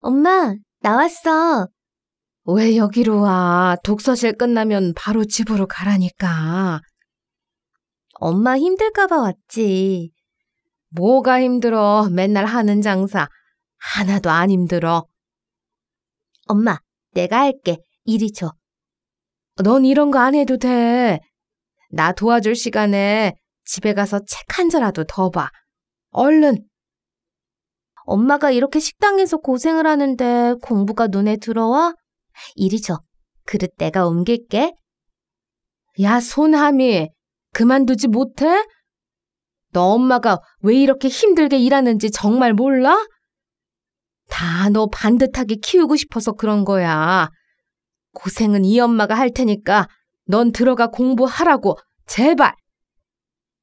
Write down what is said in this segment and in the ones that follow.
엄마, 나왔어. 왜 여기로 와? 독서실 끝나면 바로 집으로 가라니까. 엄마 힘들까봐 왔지. 뭐가 힘들어? 맨날 하는 장사. 하나도 안 힘들어. 엄마, 내가 할게. 이리 줘. 넌 이런 거 안 해도 돼. 나 도와줄 시간에 집에 가서 책한 자라도 더 봐. 얼른 엄마가 이렇게 식당에서 고생을 하는데 공부가 눈에 들어와? 이리 줘. 그릇 내가 옮길게. 야, 손함이. 그만두지 못해? 너 엄마가 왜 이렇게 힘들게 일하는지 정말 몰라? 다 너 반듯하게 키우고 싶어서 그런 거야. 고생은 이 엄마가 할 테니까 넌 들어가 공부하라고. 제발.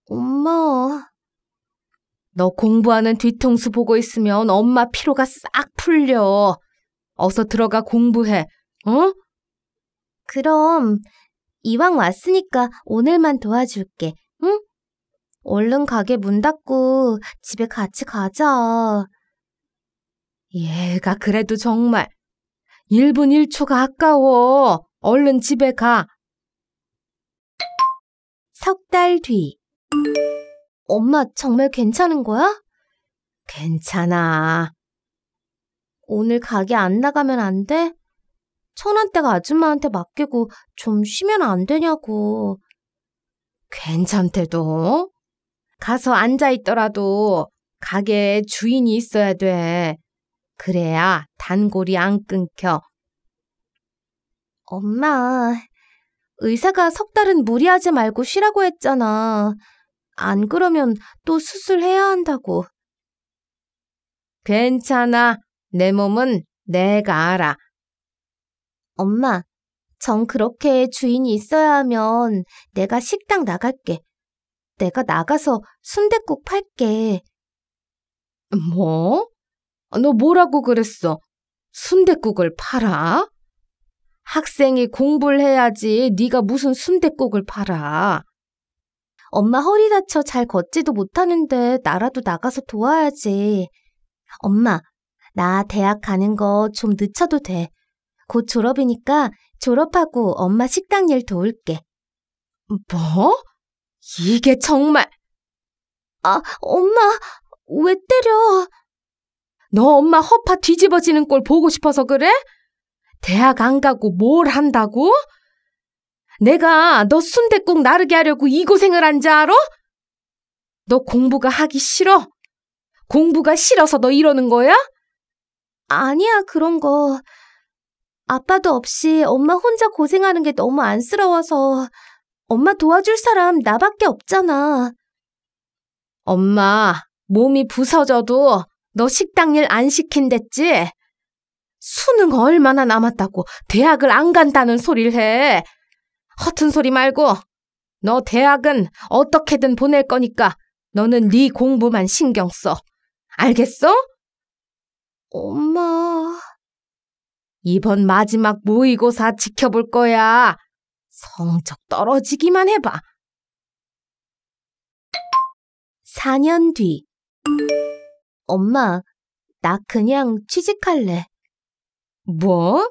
엄마. 너 공부하는 뒤통수 보고 있으면 엄마 피로가 싹 풀려. 어서 들어가 공부해. 어? 그럼 이왕 왔으니까 오늘만 도와줄게. 응? 얼른 가게 문 닫고 집에 같이 가자. 얘가 그래도 정말 1분 1초가 아까워. 얼른 집에 가. 석 달 뒤. 엄마 정말 괜찮은 거야? 괜찮아. 오늘 가게 안 나가면 안 돼? 천한대가 아줌마한테 맡기고 좀 쉬면 안 되냐고. 괜찮대도. 가서 앉아 있더라도 가게에 주인이 있어야 돼. 그래야 단골이 안 끊겨. 엄마, 의사가 석 달은 무리하지 말고 쉬라고 했잖아. 안 그러면 또 수술해야 한다고. 괜찮아. 내 몸은 내가 알아. 엄마, 전 그렇게 주인이 있어야 하면 내가 식당 나갈게. 내가 나가서 순댓국 팔게. 뭐? 너 뭐라고 그랬어? 순댓국을 팔아? 학생이 공부를 해야지 네가 무슨 순댓국을 팔아. 엄마 허리 다쳐 잘 걷지도 못하는데 나라도 나가서 도와야지. 엄마, 나 대학 가는 거 좀 늦춰도 돼. 곧 졸업이니까 졸업하고 엄마 식당 일 도울게. 뭐? 이게 정말... 아, 엄마, 왜 때려? 너 엄마 허파 뒤집어지는 꼴 보고 싶어서 그래? 대학 안 가고 뭘 한다고? 내가 너 순대국 나르게 하려고 이 고생을 한 줄 알아? 너 공부가 하기 싫어? 공부가 싫어서 너 이러는 거야? 아니야, 그런 거. 아빠도 없이 엄마 혼자 고생하는 게 너무 안쓰러워서 엄마 도와줄 사람 나밖에 없잖아. 엄마, 몸이 부서져도 너 식당 일 안 시킨댔지? 수능 얼마나 남았다고 대학을 안 간다는 소리를 해. 허튼 소리 말고 너 대학은 어떻게든 보낼 거니까 너는 네 공부만 신경 써. 알겠어? 엄마. 이번 마지막 모의고사 지켜볼 거야. 성적 떨어지기만 해봐. 4년 뒤. 엄마, 나 그냥 취직할래. 뭐?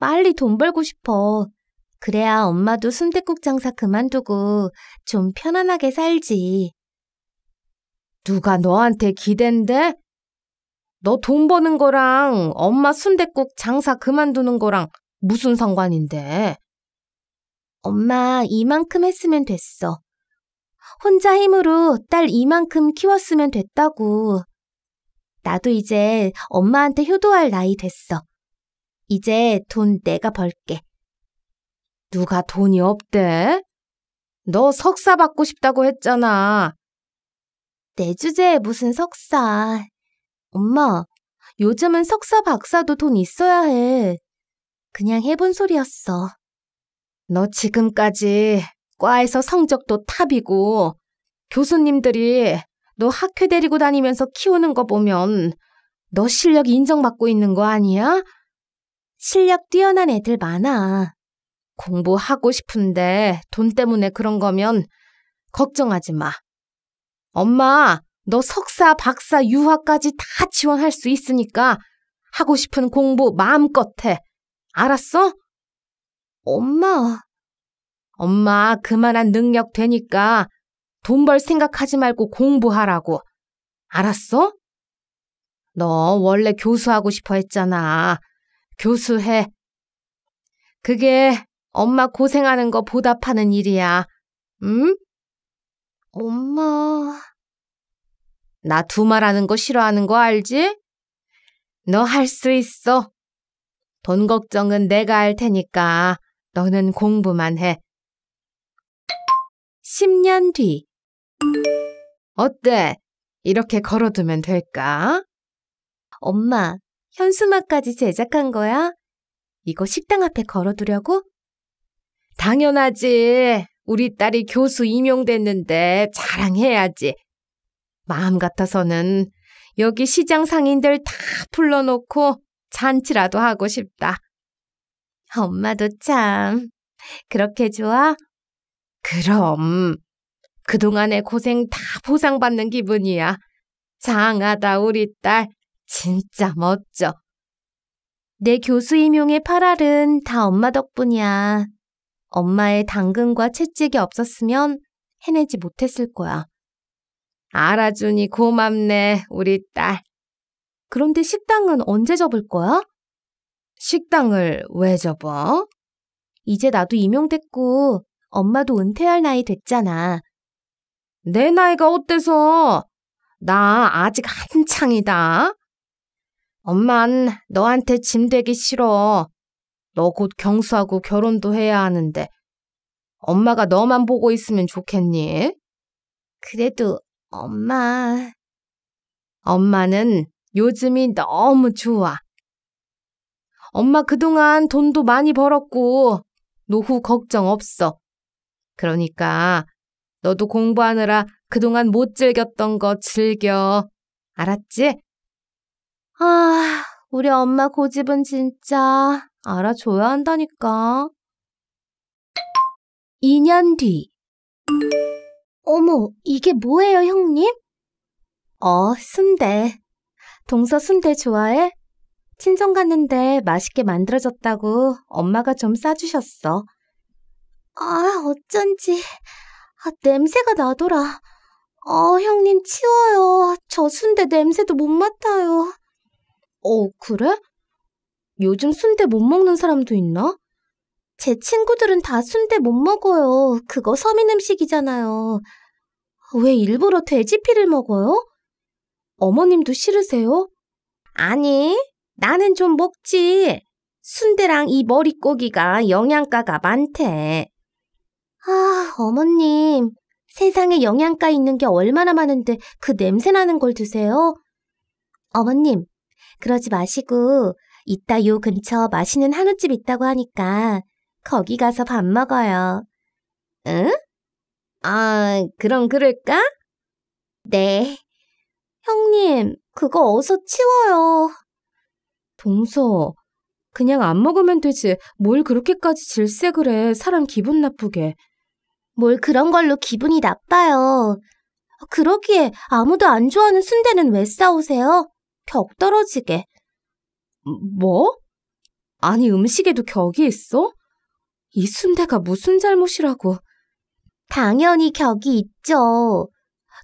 빨리 돈 벌고 싶어. 그래야 엄마도 순댓국 장사 그만두고 좀 편안하게 살지. 누가 너한테 기댄데? 너 돈 버는 거랑 엄마 순댓국 장사 그만두는 거랑 무슨 상관인데? 엄마 이만큼 했으면 됐어. 혼자 힘으로 딸 이만큼 키웠으면 됐다고. 나도 이제 엄마한테 효도할 나이 됐어. 이제 돈 내가 벌게. 누가 돈이 없대? 너 석사 받고 싶다고 했잖아. 내 주제에 무슨 석사. 엄마, 요즘은 석사 박사도 돈 있어야 해. 그냥 해본 소리였어. 너 지금까지 과에서 성적도 탑이고 교수님들이 너 학회 데리고 다니면서 키우는 거 보면 너 실력 인정받고 있는 거 아니야? 실력 뛰어난 애들 많아. 공부하고 싶은데 돈 때문에 그런 거면 걱정하지 마. 엄마, 너 석사, 박사, 유학까지 다 지원할 수 있으니까 하고 싶은 공부 마음껏 해. 알았어? 엄마. 엄마, 그만한 능력 되니까 돈 벌 생각하지 말고 공부하라고. 알았어? 너 원래 교수하고 싶어 했잖아. 교수해. 그게 엄마 고생하는 거 보답하는 일이야. 응? 엄마. 나 두말하는 거 싫어하는 거 알지? 너 할 수 있어. 돈 걱정은 내가 할 테니까 너는 공부만 해. 10년 뒤. 어때? 이렇게 걸어두면 될까? 엄마, 현수막까지 제작한 거야? 이거 식당 앞에 걸어두려고? 당연하지. 우리 딸이 교수 임용됐는데 자랑해야지. 마음 같아서는 여기 시장 상인들 다 불러놓고 잔치라도 하고 싶다. 엄마도 참. 그렇게 좋아? 그럼. 그동안의 고생 다 보상받는 기분이야. 장하다, 우리 딸. 진짜 멋져. 내 교수 임용의 파랄은 다 엄마 덕분이야. 엄마의 당근과 채찍이 없었으면 해내지 못했을 거야. 알아주니 고맙네, 우리 딸. 그런데 식당은 언제 접을 거야? 식당을 왜 접어? 이제 나도 임용됐고 엄마도 은퇴할 나이 됐잖아. 내 나이가 어때서? 나 아직 한창이다. 엄만 너한테 짐 되기 싫어. 너곧 경수하고 결혼도 해야 하는데 엄마가 너만 보고 있으면 좋겠니? 그래도 엄마... 엄마는 요즘이 너무 좋아. 엄마 그동안 돈도 많이 벌었고 노후 걱정 없어. 그러니까 너도 공부하느라 그동안 못 즐겼던 거 즐겨. 알았지? 아, 우리 엄마 고집은 진짜. 알아줘야 한다니까. 2년 뒤. 어머, 이게 뭐예요, 형님? 어, 순대. 동서 순대 좋아해? 친정 갔는데 맛있게 만들어졌다고 엄마가 좀 싸주셨어. 아, 어쩐지. 아, 냄새가 나더라. 어, 형님 치워요. 저 순대 냄새도 못 맡아요. 어, 그래? 요즘 순대 못 먹는 사람도 있나? 제 친구들은 다 순대 못 먹어요. 그거 서민 음식이잖아요. 왜 일부러 돼지피를 먹어요? 어머님도 싫으세요? 아니, 나는 좀 먹지. 순대랑 이 머릿고기가 영양가가 많대. 아, 어머님. 세상에 영양가 있는 게 얼마나 많은데 그 냄새 나는 걸 드세요? 어머님, 그러지 마시고 이따 요 근처 맛있는 한우집 있다고 하니까 거기 가서 밥 먹어요. 응? 아, 그럼 그럴까? 네. 형님, 그거 어서 치워요. 동서, 그냥 안 먹으면 되지. 뭘 그렇게까지 질색을 해. 사람 기분 나쁘게. 뭘 그런 걸로 기분이 나빠요. 그러기에 아무도 안 좋아하는 순대는 왜 싸우세요? 벽 떨어지게. 뭐? 아니 음식에도 격이 있어? 이 순대가 무슨 잘못이라고. 당연히 격이 있죠.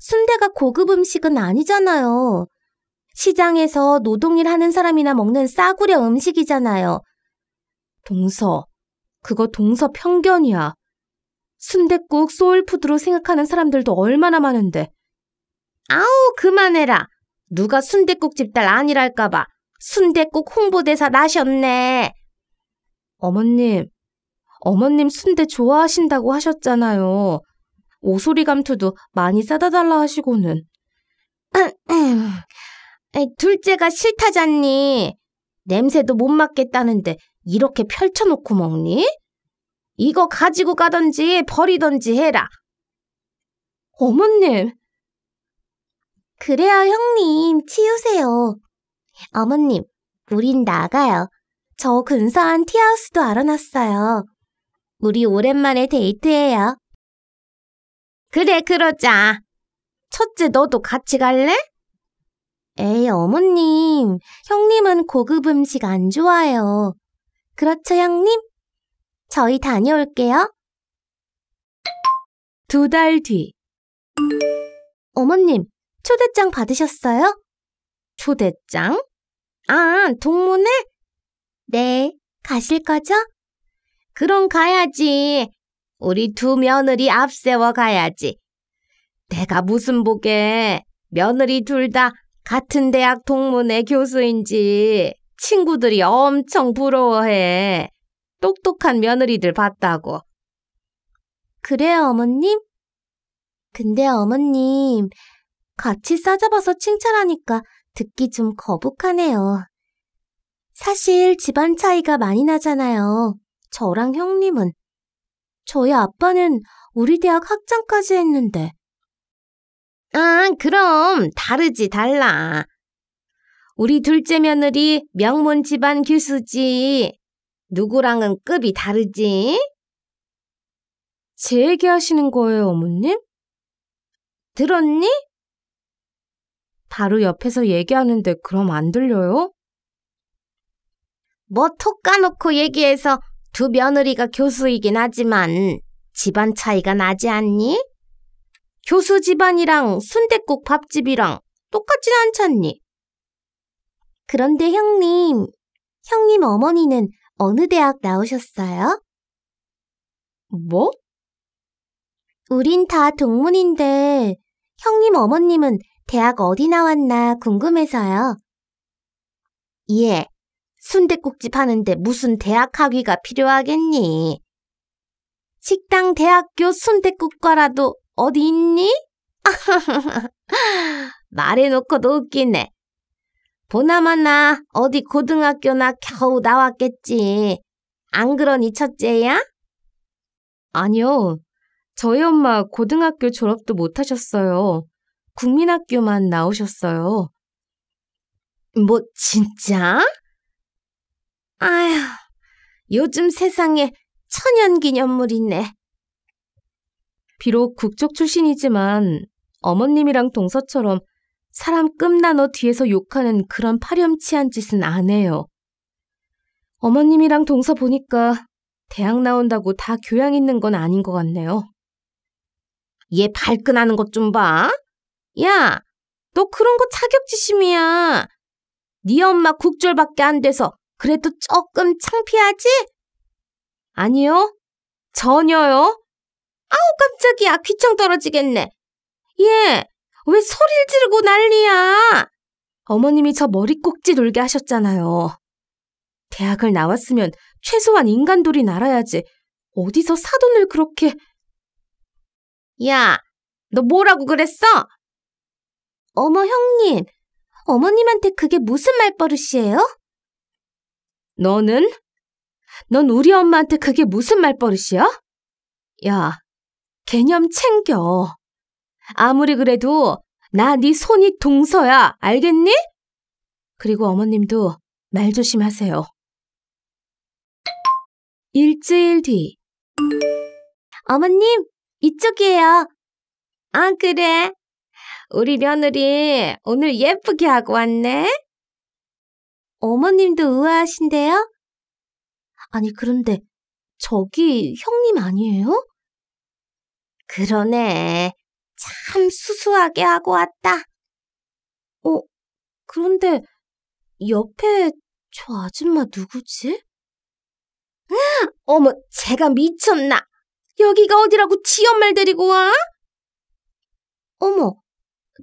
순대가 고급 음식은 아니잖아요. 시장에서 노동일 하는 사람이나 먹는 싸구려 음식이잖아요. 동서, 그거 동서 편견이야. 순대국 소울푸드로 생각하는 사람들도 얼마나 많은데. 아우, 그만해라. 누가 순대국집 딸 아니랄까봐. 순대국 홍보대사 나셨네. 어머님, 어머님 순대 좋아하신다고 하셨잖아요. 오소리 감투도 많이 싸다 달라 하시고는. 아, 둘째가 싫다잖니. 냄새도 못 맡겠다는데 이렇게 펼쳐놓고 먹니? 이거 가지고 가던지 버리던지 해라. 어머님. 그래요, 형님. 어머님, 우린 나가요. 저 근사한 티하우스도 알아놨어요. 우리 오랜만에 데이트해요. 그래, 그러자. 첫째, 너도 같이 갈래? 에이, 어머님. 형님은 고급 음식 안 좋아해요. 그렇죠, 형님? 저희 다녀올게요. 두 달 뒤. 어머님, 초대장 받으셨어요? 초대장? 아, 동문회? 네, 가실 거죠? 그럼 가야지. 우리 두 며느리 앞세워 가야지. 내가 무슨 보게 며느리 둘 다 같은 대학 동문회 교수인지 친구들이 엄청 부러워해. 똑똑한 며느리들 봤다고. 그래요, 어머님? 근데 어머님, 같이 싸잡아서 칭찬하니까 듣기 좀 거북하네요. 사실 집안 차이가 많이 나잖아요. 저랑 형님은. 저희 아빠는 우리 대학 학장까지 했는데. 아, 그럼 다르지 달라. 우리 둘째 며느리 명문 집안 교수지. 누구랑은 급이 다르지? 제 얘기하시는 거예요, 어머님? 들었니? 바로 옆에서 얘기하는데 그럼 안 들려요? 뭐 톡 까놓고 얘기해서 두 며느리가 교수이긴 하지만 집안 차이가 나지 않니? 교수 집안이랑 순댓국 밥집이랑 똑같진 않잖니? 그런데 형님, 형님 어머니는 어느 대학 나오셨어요? 뭐? 우린 다 동문인데 형님 어머님은 대학 어디 나왔나 궁금해서요. 예, 순대국집 하는데 무슨 대학 학위가 필요하겠니? 식당 대학교 순대국과라도 어디 있니? 말해놓고도 웃기네. 보나마나 어디 고등학교나 겨우 나왔겠지. 안 그러니 첫째야? 아니요. 저희 엄마 고등학교 졸업도 못 하셨어요. 국민학교만 나오셨어요. 뭐, 진짜? 아휴, 요즘 세상에 천연기념물이네. 비록 국적 출신이지만 어머님이랑 동서처럼 사람 끝나너 뒤에서 욕하는 그런 파렴치한 짓은 안 해요. 어머님이랑 동서 보니까 대학 나온다고 다 교양 있는 건 아닌 것 같네요. 얘 발끈하는 것 좀 봐. 야, 너 그런 거 자격지심이야. 네 엄마 국졸밖에 안 돼서 그래도 조금 창피하지? 아니요, 전혀요. 아우 깜짝이야, 귀청 떨어지겠네. 예, 왜 소리를 지르고 난리야? 어머님이 저 머리 꼭지 놀게 하셨잖아요. 대학을 나왔으면 최소한 인간돌이 날아야지. 어디서 사돈을 그렇게... 야, 너 뭐라고 그랬어? 어머 형님, 어머님한테 그게 무슨 말버릇이에요? 너는? 넌 우리 엄마한테 그게 무슨 말버릇이야? 야, 개념 챙겨. 아무리 그래도 나 네 손이 동서야, 알겠니? 그리고 어머님도 말 조심하세요. 일주일 뒤. 어머님, 이쪽이에요. 아, 그래. 우리 며느리 오늘 예쁘게 하고 왔네. 어머님도 우아하신데요? 아니, 그런데 저기 형님 아니에요? 그러네. 참 수수하게 하고 왔다. 어, 그런데 옆에 저 아줌마 누구지? 아, 어머, 제가 미쳤나? 여기가 어디라고 지엄말 데리고 와? 어머,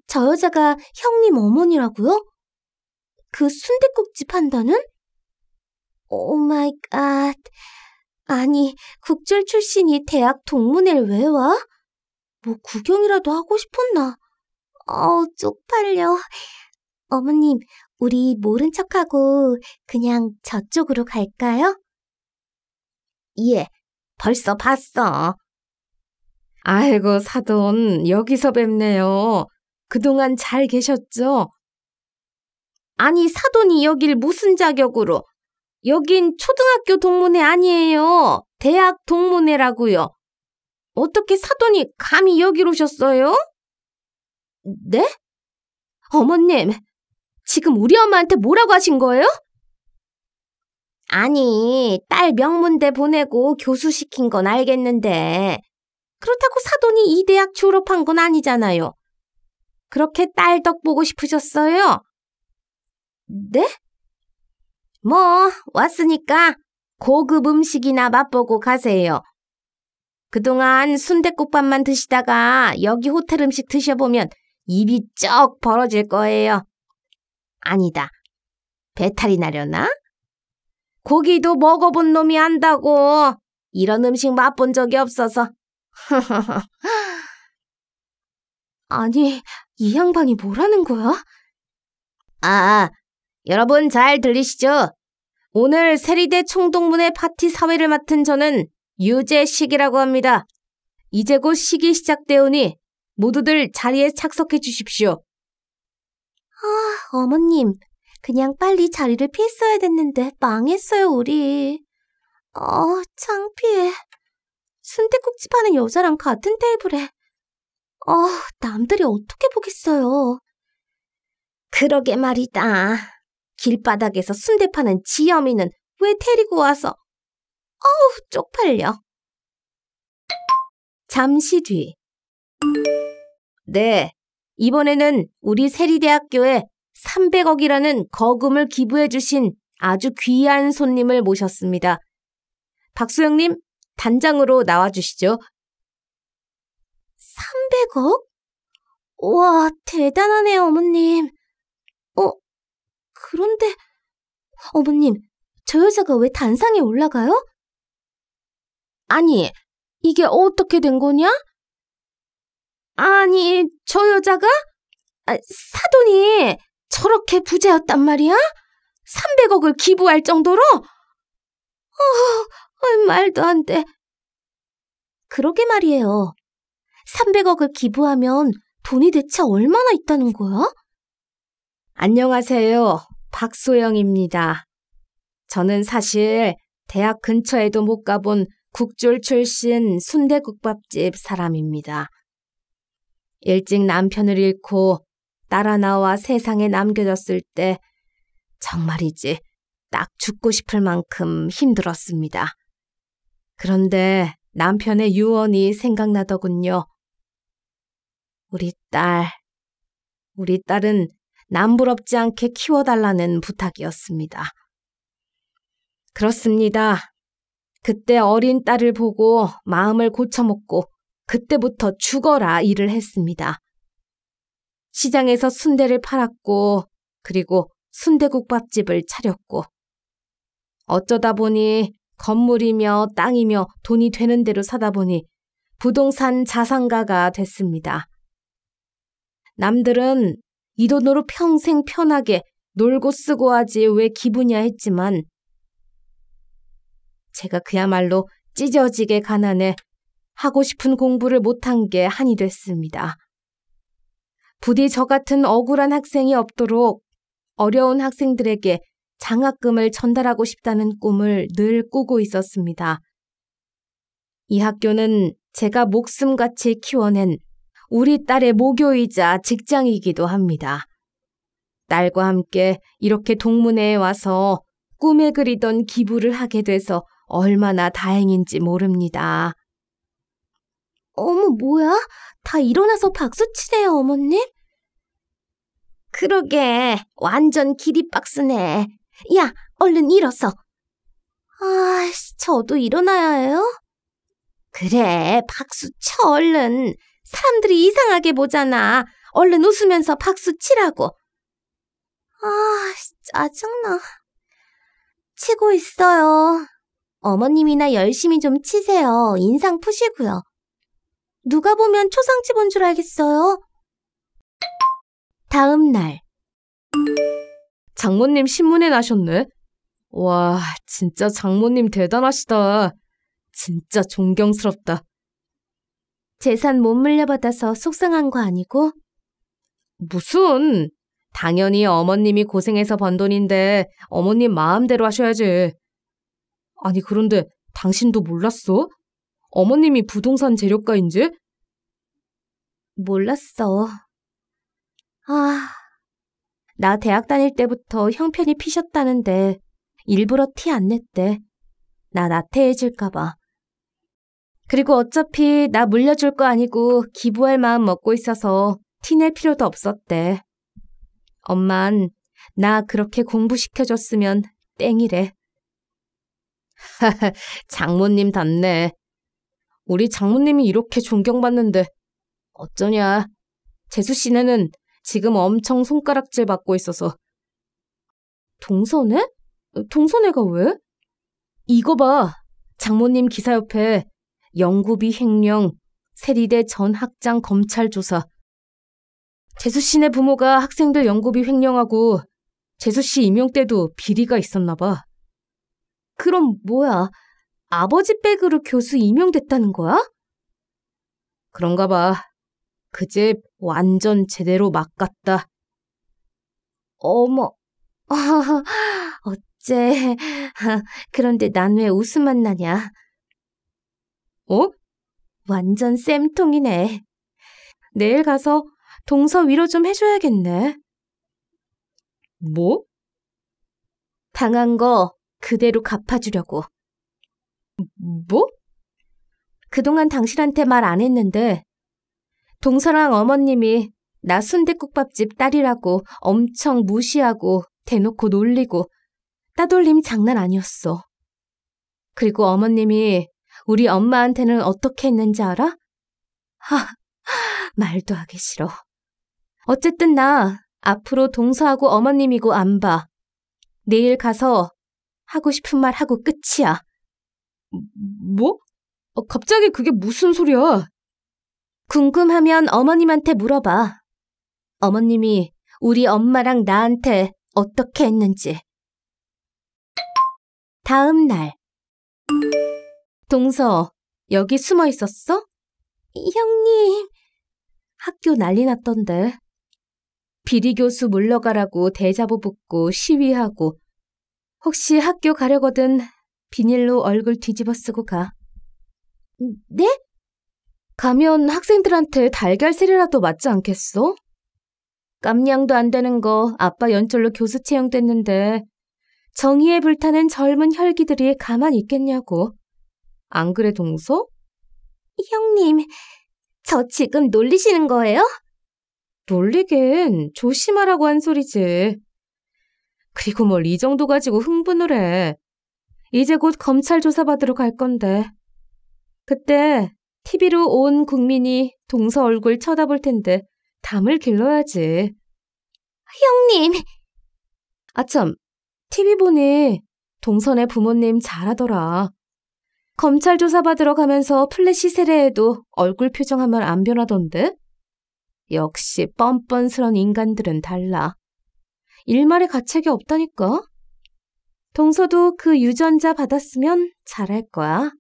저 여자가 형님 어머니라고요? 그 순대국집 한다는? 오 마이 갓. 아니, 국절 출신이 대학 동문회를 왜 와? 뭐 구경이라도 하고 싶었나? 어우, 쪽팔려. 어머님, 우리 모른 척하고 그냥 저쪽으로 갈까요? 예, 벌써 봤어. 아이고, 사돈, 여기서 뵙네요. 그동안 잘 계셨죠? 아니, 사돈이 여길 무슨 자격으로? 여긴 초등학교 동문회 아니에요. 대학 동문회라고요. 어떻게 사돈이 감히 여기로 오셨어요? 네? 어머님, 지금 우리 엄마한테 뭐라고 하신 거예요? 아니, 딸 명문대 보내고 교수 시킨 건 알겠는데, 그렇다고 사돈이 이 대학 졸업한 건 아니잖아요. 그렇게 딸떡 보고 싶으셨어요? 네? 뭐, 왔으니까 고급 음식이나 맛보고 가세요. 그동안 순대국밥만 드시다가 여기 호텔 음식 드셔보면 입이 쩍 벌어질 거예요. 아니다. 배탈이 나려나? 고기도 먹어본 놈이 안다고. 이런 음식 맛본 적이 없어서. 아니, 이 양반이 뭐라는 거야? 아, 아 여러분 잘 들리시죠? 오늘 세리대 총동문회 파티 사회를 맡은 저는 유재식이라고 합니다. 이제 곧 식이 시작되오니 모두들 자리에 착석해 주십시오. 아, 어머님. 그냥 빨리 자리를 피했어야 됐는데 망했어요, 우리. 어, 창피해. 순대국집 하는 여자랑 같은 테이블에 어, 남들이 어떻게 보겠어요. 그러게 말이다. 길바닥에서 순대 파는 지여이는왜 데리고 와서 어우 쪽팔려. 잠시 뒤. 네, 이번에는 우리 세리대학교에 300억이라는 거금을 기부해 주신 아주 귀한 손님을 모셨습니다. 박수영님, 단장으로 나와 주시죠. 300억? 와, 대단하네요, 어머님. 어, 그런데, 어머님, 저 여자가 왜 단상에 올라가요? 아니, 이게 어떻게 된 거냐? 아니, 저 여자가? 아, 사돈이 저렇게 부자였단 말이야? 300억을 기부할 정도로? 어, 아, 말도 안 돼. 그러게 말이에요. 300억을 기부하면 돈이 대체 얼마나 있다는 거야? 안녕하세요. 박소영입니다. 저는 사실 대학 근처에도 못 가본 국졸 출신 순대국밥집 사람입니다. 일찍 남편을 잃고 따라 나와 세상에 남겨졌을 때 정말이지 딱 죽고 싶을 만큼 힘들었습니다. 그런데 남편의 유언이 생각나더군요. 우리 딸. 우리 딸은 남부럽지 않게 키워달라는 부탁이었습니다. 그렇습니다. 그때 어린 딸을 보고 마음을 고쳐먹고 그때부터 죽어라 일을 했습니다. 시장에서 순대를 팔았고 그리고 순대국밥집을 차렸고 어쩌다 보니 건물이며 땅이며 돈이 되는 대로 사다 보니 부동산 자산가가 됐습니다. 남들은 이 돈으로 평생 편하게 놀고 쓰고 하지 왜 기분이야 했지만 제가 그야말로 찢어지게 가난해 하고 싶은 공부를 못한 게 한이 됐습니다. 부디 저 같은 억울한 학생이 없도록 어려운 학생들에게 장학금을 전달하고 싶다는 꿈을 늘 꾸고 있었습니다. 이 학교는 제가 목숨같이 키워낸 우리 딸의 모교이자 직장이기도 합니다. 딸과 함께 이렇게 동문회에 와서 꿈에 그리던 기부를 하게 돼서 얼마나 다행인지 모릅니다. 어머, 뭐야? 다 일어나서 박수 치세요, 어머님? 그러게, 완전 기립박수네. 야, 얼른 일어서. 아, 저도 일어나야 해요? 그래, 박수 쳐, 얼른. 사람들이 이상하게 보잖아. 얼른 웃으면서 박수 치라고. 아, 짜증나. 치고 있어요. 어머님이나 열심히 좀 치세요. 인상 푸시고요. 누가 보면 초상집 온 줄 알겠어요. 다음 날. 장모님 신문에 나셨네. 와, 진짜 장모님 대단하시다. 진짜 존경스럽다. 재산 못 물려받아서 속상한 거 아니고? 무슨? 당연히 어머님이 고생해서 번 돈인데 어머님 마음대로 하셔야지. 아니, 그런데 당신도 몰랐어? 어머님이 부동산 재력가인지? 몰랐어. 아, 나 대학 다닐 때부터 형편이 피셨다는데 일부러 티 안 냈대. 나 나태해질까봐. 그리고 어차피 나 물려줄 거 아니고 기부할 마음 먹고 있어서 티낼 필요도 없었대. 엄만, 나 그렇게 공부시켜줬으면 땡이래. 하하, 장모님 답네. 우리 장모님이 이렇게 존경받는데 어쩌냐. 재수 씨네는 지금 엄청 손가락질 받고 있어서. 동선에 동선애가 왜? 이거 봐. 장모님 기사 옆에 영구비 횡령, 세리대 전 학장 검찰 조사. 재수 씨네 부모가 학생들 연구비 횡령하고 재수 씨 임용 때도 비리가 있었나 봐. 그럼 뭐야? 아버지 백으로 교수 임용됐다는 거야? 그런가 봐. 그 집 완전 제대로 막갔다. 어머, 어째. 그런데 난 왜 웃음만 나냐? 어? 완전 쌤통이네. 내일 가서 동서 위로 좀 해줘야겠네. 뭐? 당한 거 그대로 갚아주려고. 뭐? 그동안 당신한테 말 안 했는데 동서랑 어머님이 나 순대국밥집 딸이라고 엄청 무시하고 대놓고 놀리고 따돌림 장난 아니었어. 그리고 어머님이 우리 엄마한테는 어떻게 했는지 알아? 하, 말도 하기 싫어. 어쨌든 나 앞으로 동서하고 어머님이고 안 봐. 내일 가서 하고 싶은 말 하고 끝이야. 뭐? 어, 갑자기 그게 무슨 소리야? 궁금하면 어머님한테 물어봐. 어머님이 우리 엄마랑 나한테 어떻게 했는지. 다음 날. 동서, 여기 숨어 있었어? 형님. 학교 난리 났던데. 비리 교수 물러가라고 대자보 붙고 시위하고 혹시 학교 가려거든 비닐로 얼굴 뒤집어 쓰고 가. 네? 가면 학생들한테 달걀세례라도 맞지 않겠어? 깜냥도 안 되는 거 아빠 연철로 교수 채용됐는데 정의에 불타는 젊은 혈기들이 가만 있겠냐고. 안 그래, 동서? 형님, 저 지금 놀리시는 거예요? 놀리긴 조심하라고 한 소리지. 그리고 뭘 이 정도 가지고 흥분을 해. 이제 곧 검찰 조사받으러 갈 건데. 그때 TV로 온 국민이 동서 얼굴 쳐다볼 텐데 담을 길러야지. 형님! 아참, TV 보니 동선의 부모님 잘하더라. 검찰 조사받으러 가면서 플래시 세례에도 얼굴 표정하면 안 변하던데? 역시 뻔뻔스런 인간들은 달라. 일말의 가책이 없다니까? 동서도 그 유전자 받았으면 잘할 거야.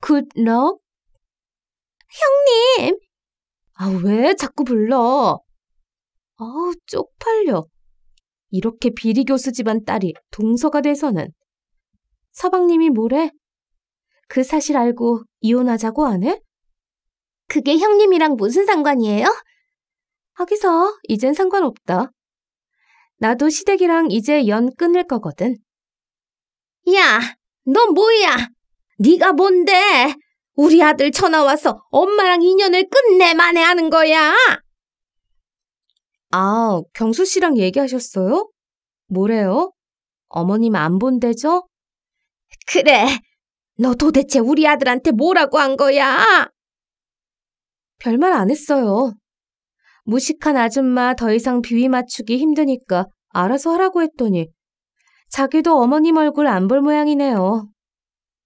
굿럭? 형님! 아, 왜 자꾸 불러? 어우 쪽팔려. 이렇게 비리교수 집안 딸이 동서가 돼서는. 서방님이 뭐래? 그 사실 알고 이혼하자고 안 해? 그게 형님이랑 무슨 상관이에요? 하기서 이젠 상관없다. 나도 시댁이랑 이제 연 끊을 거거든. 야, 넌 뭐야? 네가 뭔데? 우리 아들 전화 와서 엄마랑 인연을 끝내 만에하는 거야. 아, 경수 씨랑 얘기하셨어요? 뭐래요? 어머님 안 본대죠? 그래, 너 도대체 우리 아들한테 뭐라고 한 거야? 별말 안 했어요. 무식한 아줌마 더 이상 비위 맞추기 힘드니까 알아서 하라고 했더니 자기도 어머님 얼굴 안 볼 모양이네요.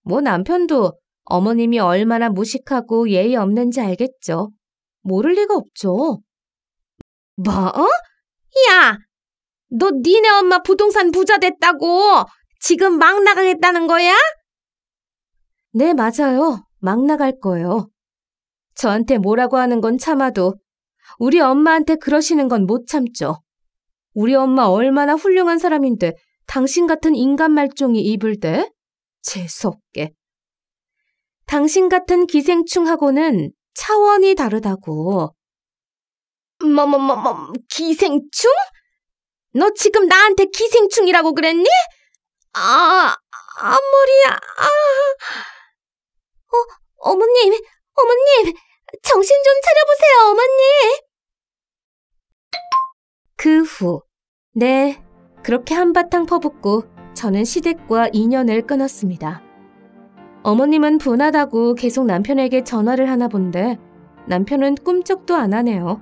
뭐 남편도 어머님이 얼마나 무식하고 예의 없는지 알겠죠. 모를 리가 없죠. 뭐? 야! 너 니네 엄마 부동산 부자 됐다고 지금 막 나가겠다는 거야? 네, 맞아요. 막 나갈 거예요. 저한테 뭐라고 하는 건 참아도 우리 엄마한테 그러시는 건 못 참죠. 우리 엄마 얼마나 훌륭한 사람인데 당신 같은 인간 말종이 입을 대? 재수없게. 당신 같은 기생충하고는 차원이 다르다고. 뭐뭐뭐뭐 뭐, 뭐, 뭐, 기생충? 너 지금 나한테 기생충이라고 그랬니? 아, 앞머리, 야 아, 아. 어, 어머님, 어머님, 정신 좀 차려보세요, 어머님. 그 후, 네, 그렇게 한바탕 퍼붓고 저는 시댁과 인연을 끊었습니다. 어머님은 분하다고 계속 남편에게 전화를 하나 본데 남편은 꿈쩍도 안 하네요.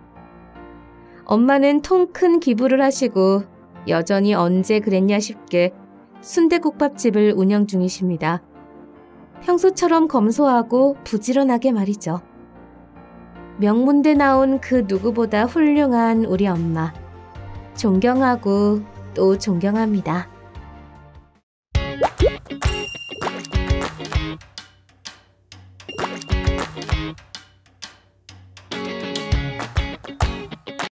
엄마는 통 큰 기부를 하시고 여전히 언제 그랬냐 싶게 순대국밥집을 운영 중이십니다. 평소처럼 검소하고 부지런하게 말이죠. 명문대 나온 그 누구보다 훌륭한 우리 엄마. 존경하고 또 존경합니다.